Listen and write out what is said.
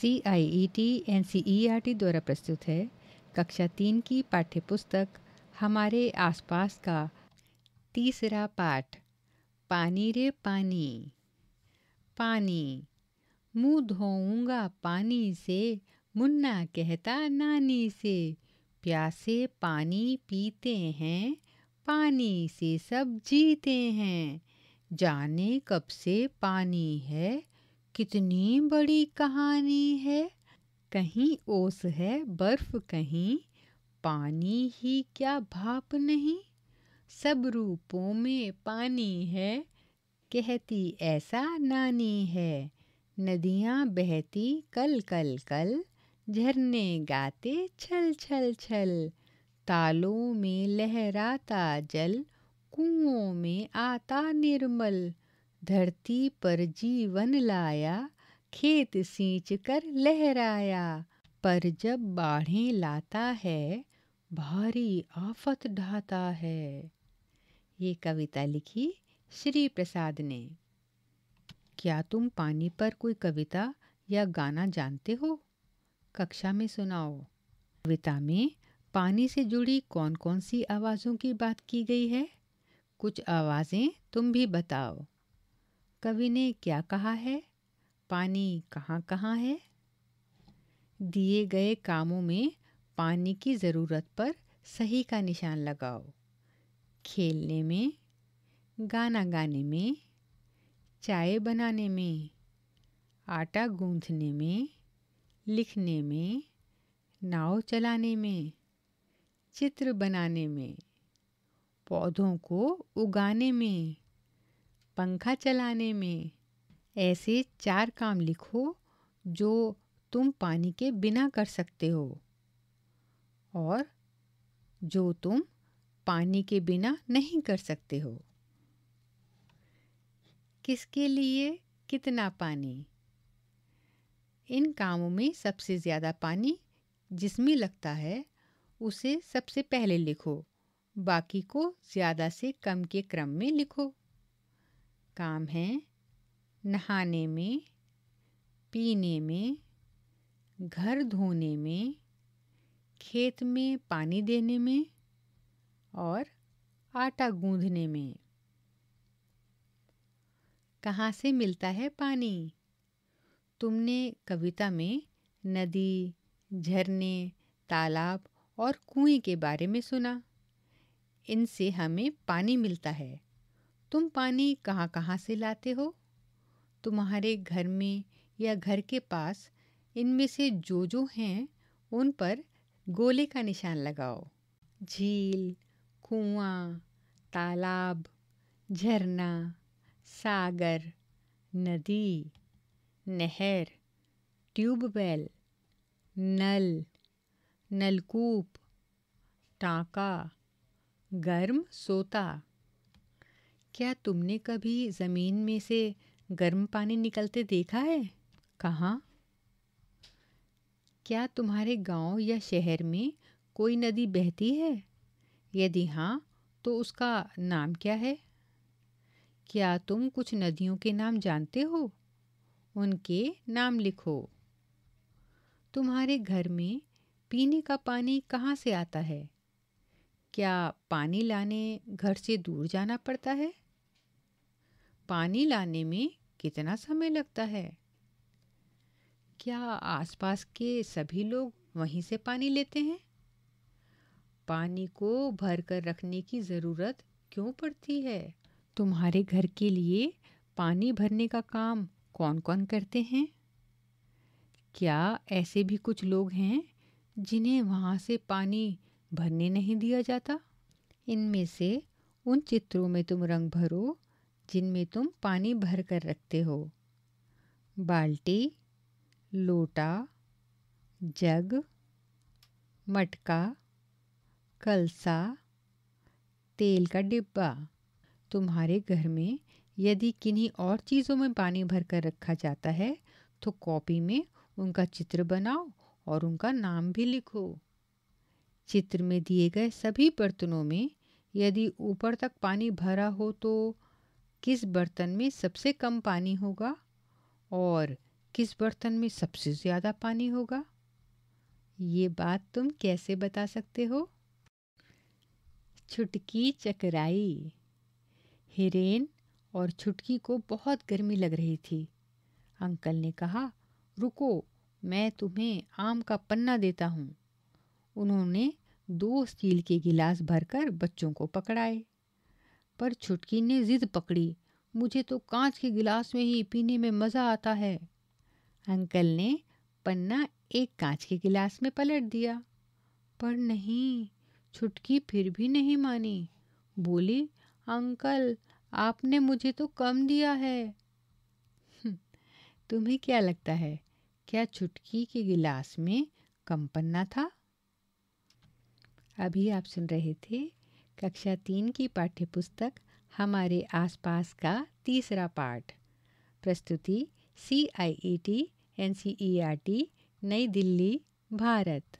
C I E T N C E R T द्वारा प्रस्तुत है कक्षा तीन की पाठ्य पुस्तक हमारे आसपास का तीसरा पाठ पानी रे पानी पानी मुँह धोऊंगा पानी से मुन्ना कहता नानी से प्यासे पानी पीते हैं पानी से सब जीते हैं जाने कब से पानी है कितनी बड़ी कहानी है कहीं ओस है बर्फ कहीं पानी ही क्या भाप नहीं सब रूपों में पानी है कहती ऐसा नानी है नदियाँ बहती कल कल कल झरने गाते छल छल छल तालों में लहराता जल कुओं में आता निर्मल धरती पर जीवन लाया खेत सींच कर लहराया पर जब बाढ़ें लाता है भारी आफत ढाता है ये कविता लिखी श्री प्रसाद ने क्या तुम पानी पर कोई कविता या गाना जानते हो कक्षा में सुनाओ कविता में पानी से जुड़ी कौन कौन सी आवाज़ों की बात की गई है कुछ आवाज़ें तुम भी बताओ कवि ने क्या कहा है पानी कहाँ कहाँ है दिए गए कामों में पानी की ज़रूरत पर सही का निशान लगाओ खेलने में गाना गाने में चाय बनाने में आटा गूंथने में लिखने में नाव चलाने में चित्र बनाने में पौधों को उगाने में पंखा चलाने में ऐसे चार काम लिखो जो तुम पानी के बिना कर सकते हो और जो तुम पानी के बिना नहीं कर सकते हो किसके लिए कितना पानी इन कामों में सबसे ज़्यादा पानी जिसमें लगता है उसे सबसे पहले लिखो बाकी को ज़्यादा से कम के क्रम में लिखो काम हैं नहाने में पीने में घर धोने में खेत में पानी देने में और आटा गूंधने में कहाँ से मिलता है पानी तुमने कविता में नदी झरने तालाब और कुएं के बारे में सुना इनसे हमें पानी मिलता है तुम पानी कहाँ कहाँ से लाते हो तुम्हारे घर में या घर के पास इनमें से जो जो हैं उन पर गोले का निशान लगाओ झील कुआं तालाब झरना सागर नदी नहर ट्यूबवेल नल नलकूप टाका गर्म सोता क्या तुमने कभी ज़मीन में से गर्म पानी निकलते देखा है कहाँ क्या तुम्हारे गांव या शहर में कोई नदी बहती है यदि हाँ तो उसका नाम क्या है क्या तुम कुछ नदियों के नाम जानते हो उनके नाम लिखो तुम्हारे घर में पीने का पानी कहाँ से आता है क्या पानी लाने घर से दूर जाना पड़ता है पानी लाने में कितना समय लगता है क्या आसपास के सभी लोग वहीं से पानी लेते हैं पानी को भर कर रखने की ज़रूरत क्यों पड़ती है तुम्हारे घर के लिए पानी भरने का काम कौन कौन करते हैं क्या ऐसे भी कुछ लोग हैं जिन्हें वहाँ से पानी भरने नहीं दिया जाता इनमें से उन चित्रों में तुम रंग भरो जिनमें तुम पानी भर कर रखते हो बाल्टी लोटा जग मटका कलसा तेल का डिब्बा तुम्हारे घर में यदि किन्हीं और चीज़ों में पानी भर कर रखा जाता है तो कॉपी में उनका चित्र बनाओ और उनका नाम भी लिखो चित्र में दिए गए सभी बर्तनों में यदि ऊपर तक पानी भरा हो तो किस बर्तन में सबसे कम पानी होगा और किस बर्तन में सबसे ज़्यादा पानी होगा ये बात तुम कैसे बता सकते हो छुटकी चकराई हिरेन और छुटकी को बहुत गर्मी लग रही थी अंकल ने कहा रुको मैं तुम्हें आम का पन्ना देता हूँ उन्होंने दो स्टील के गिलास भरकर बच्चों को पकड़ाए पर छुटकी ने जिद पकड़ी मुझे तो कांच के गिलास में ही पीने में मज़ा आता है अंकल ने पन्ना एक कांच के गिलास में पलट दिया पर नहीं छुटकी फिर भी नहीं मानी बोली अंकल आपने मुझे तो कम दिया है हम्म, तुम्हें क्या लगता है क्या छुटकी के गिलास में कम पन्ना था अभी आप सुन रहे थे कक्षा तीन की पाठ्यपुस्तक हमारे आसपास का तीसरा पाठ प्रस्तुति C I E T N C E R T New Delhi Bharat